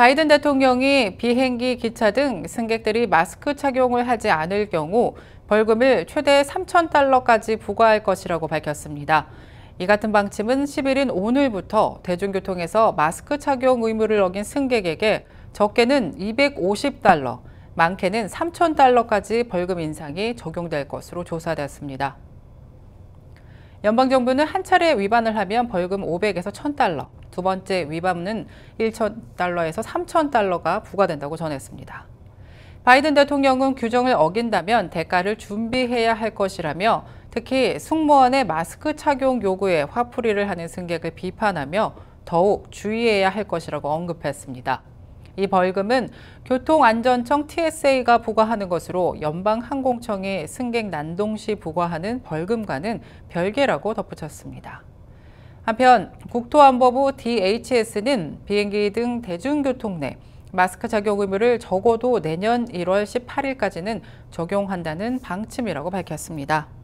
바이든 대통령이 비행기, 기차 등 승객들이 마스크 착용을 하지 않을 경우 벌금을 최대 3천 달러까지 부과할 것이라고 밝혔습니다. 이 같은 방침은 1 0일 오늘부터 대중교통에서 마스크 착용 의무를 어긴 승객에게 적게는 250달러, 많게는 3천 달러까지 벌금 인상이 적용될 것으로 조사됐습니다. 연방정부는 한 차례 위반을 하면 벌금 500에서 1000달러, 두 번째 위반은 1000달러에서 3000달러가 부과된다고 전했습니다. 바이든 대통령은 규정을 어긴다면 대가를 준비해야 할 것이라며 특히 승무원의 마스크 착용 요구에 화풀이를 하는 승객을 비판하며 더욱 주의해야 할 것이라고 언급했습니다. 이 벌금은 교통안전청 TSA가 부과하는 것으로 연방항공청의 승객 난동 시 부과하는 벌금과는 별개라고 덧붙였습니다. 한편 국토안보부 DHS는 비행기 등 대중교통 내 마스크 착용 의무를 적어도 내년 1월 18일까지는 적용한다는 방침이라고 밝혔습니다.